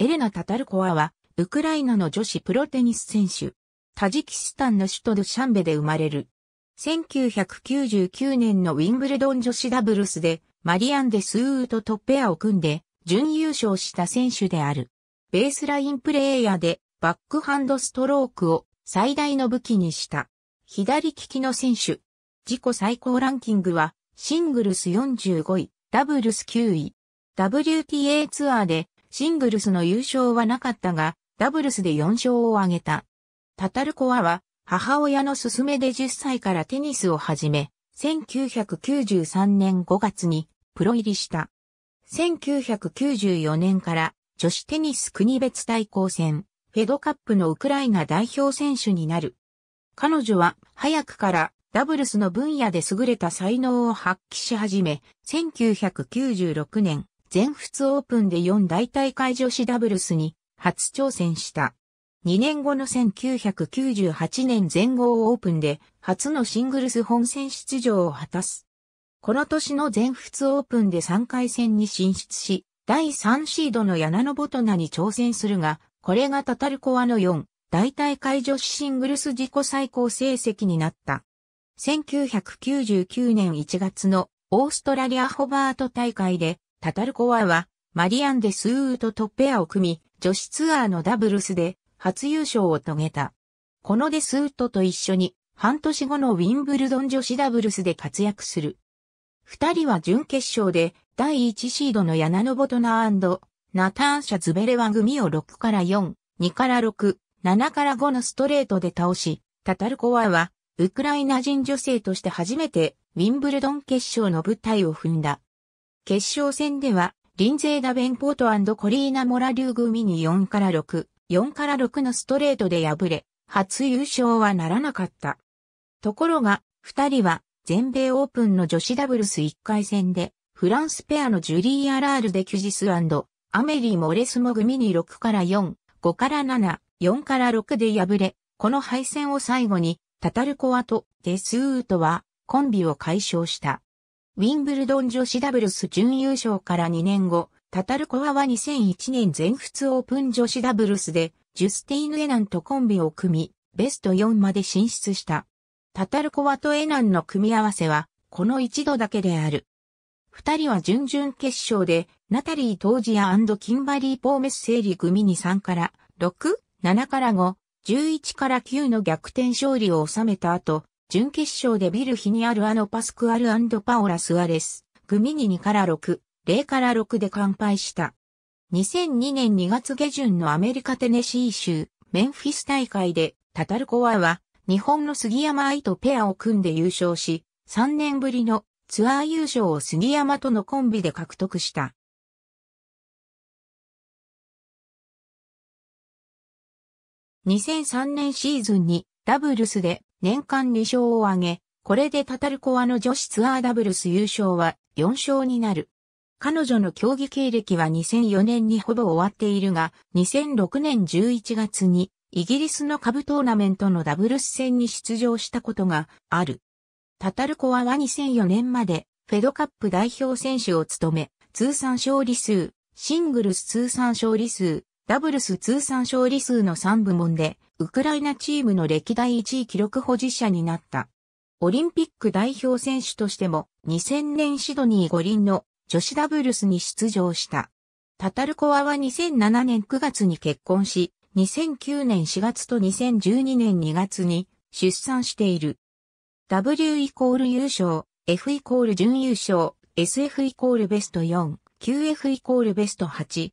エレナ・タタルコワは、ウクライナの女子プロテニス選手。タジキスタンの首都ドシャンベで生まれる。1999年のウィンブルドン女子ダブルスで、マリアン・デ・スーーとトッペアを組んで、準優勝した選手である。ベースラインプレイヤーで、バックハンドストロークを最大の武器にした。左利きの選手。自己最高ランキングは、シングルス45位、ダブルス9位。WTA ツアーでシングルスの優勝はなかったが、ダブルスで4勝を挙げた。タタルコワは、母親の勧めで10歳からテニスを始め、1993年5月にプロ入りした。1994年から女子テニス国別対抗戦、フェドカップのウクライナ代表選手になる。彼女は早くからダブルスの分野で優れた才能を発揮し始め、1996年全仏オープンで4大大会女子ダブルスに初挑戦した。2年後の1998年全豪オープンで初のシングルス本戦出場を果たす。この年の全仏オープンで3回戦に進出し、第3シードの柳野ボトナに挑戦するが、これがタタルコアの4、大大会女子シングルス自己最高成績になった。1999年1月のオーストラリアホバート大会でタタルコワは、マリアン・デ・スートとトペアを組み、女子ツアーのダブルスで初優勝を遂げた。このデ・スートと一緒に、半年後のウィンブルドン女子ダブルスで活躍する。二人は準決勝で、第1シードのヤナノボトナーナターンシャ・ズベレワ組を6から4、2から6、7から5のストレートで倒し、タタルコワは、ウクライナ人女性として初めて、ウィンブルドン決勝の舞台を踏んだ。決勝戦では、リンゼーダ・ベンポートコリーナ・モラリュー組に4から6、4から6のストレートで敗れ、初優勝はならなかった。ところが、二人は全米オープンの女子ダブルス1回戦で、フランスペアのジュリー・アラール・デキュジスアメリー・モレスモ組に6から4、5から7、4から6で敗れ、この敗戦を最後に、タタルコアとデスートはコンビを解消した。ウィンブルドン女子ダブルス準優勝から2年後、タタルコワは2001年全仏オープン女子ダブルスで、ジュスティーヌ・エナンとコンビを組み、ベスト4まで進出した。タタルコワとエナンの組み合わせは、この一度だけである。二人は準々決勝で、ナタリー・トージアキンバリー・ポーメス・セーリ組に3から、6、7から5、11から9の逆転勝利を収めた後、準決勝でビルヒにあるあのパスクアルパオラ・スアレス、組に2から6、0から6で完敗した。2002年2月下旬のアメリカテネシー州、メンフィス大会で、タタルコワは、日本の杉山愛とペアを組んで優勝し、3年ぶりのツアー優勝を杉山とのコンビで獲得した。2003年シーズンにダブルスで年間2勝を挙げ、これでタタルコワの女子ツアーダブルス優勝は4勝になる。彼女の競技経歴は2004年にほぼ終わっているが、2006年11月にイギリスの株トーナメントのダブルス戦に出場したことがある。タタルコワは2004年までフェドカップ代表選手を務め、通算勝利数、シングルス通算勝利数、ダブルス通算勝利数の3部門で、ウクライナチームの歴代1位記録保持者になった。オリンピック代表選手としても、2000年シドニー五輪の女子ダブルスに出場した。タタルコワは2007年9月に結婚し、2009年4月と2012年2月に出産している。W イコール優勝、F イコール準優勝、SF イコールベスト4、QF イコールベスト8、